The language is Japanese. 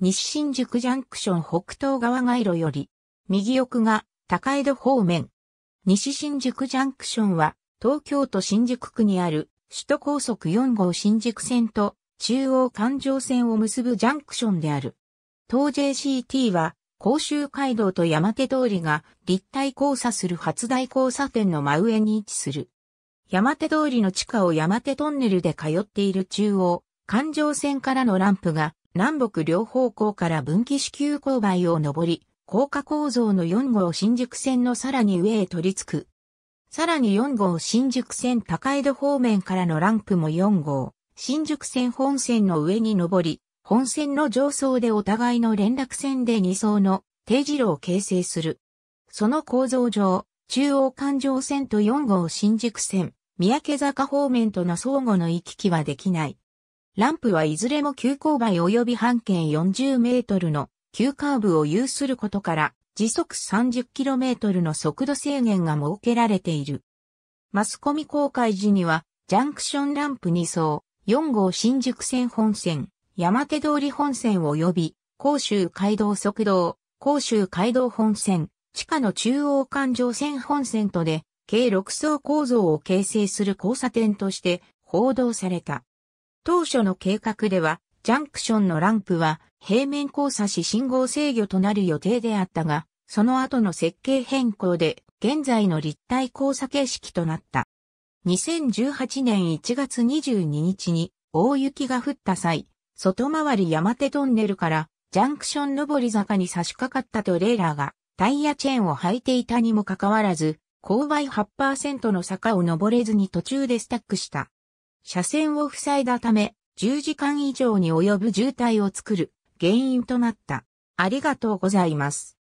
西新宿ジャンクション北東側街路より、右奥が高江戸方面。西新宿ジャンクションは、東京都新宿区にある首都高速4号新宿線と中央環状線を結ぶジャンクションである。東 JCT は、甲州街道と山手通りが立体交差する初台交差点の真上に位置する。山手通りの地下を山手トンネルで通っている中央、環状線からのランプが南北両方向から分岐支給勾配を上り、高架構造の4号新宿線のさらに上へ取り付く。さらに4号新宿線高江戸方面からのランプも4号、新宿線本線の上に上り、本線の上層でお互いの連絡線で2層の定時路を形成する。その構造上、中央環状線と4号新宿線、三宅坂方面との相互の行き来はできない。ランプはいずれも急勾配及び半径40メートルの急カーブを有することから時速 30km の速度制限が設けられている。マスコミ公開時にはジャンクションランプ2層、4号新宿線本線、山手通り本線及び甲州街道速道、甲州街道本線、地下の中央環状線本線とで、計6層構造を形成する交差点として報道された。当初の計画では、ジャンクションのランプは平面交差し信号制御となる予定であったが、その後の設計変更で現在の立体交差形式となった。2018年1月22日に大雪が降った際、外回り山手トンネルからジャンクション上り坂に差し掛かったトレーラーがタイヤチェーンを履いていたにもかかわらず、勾配8%の坂を登れずに途中でスタックした。車線を塞いだため、10時間以上に及ぶ渋滞を作る原因となった。ありがとうございます。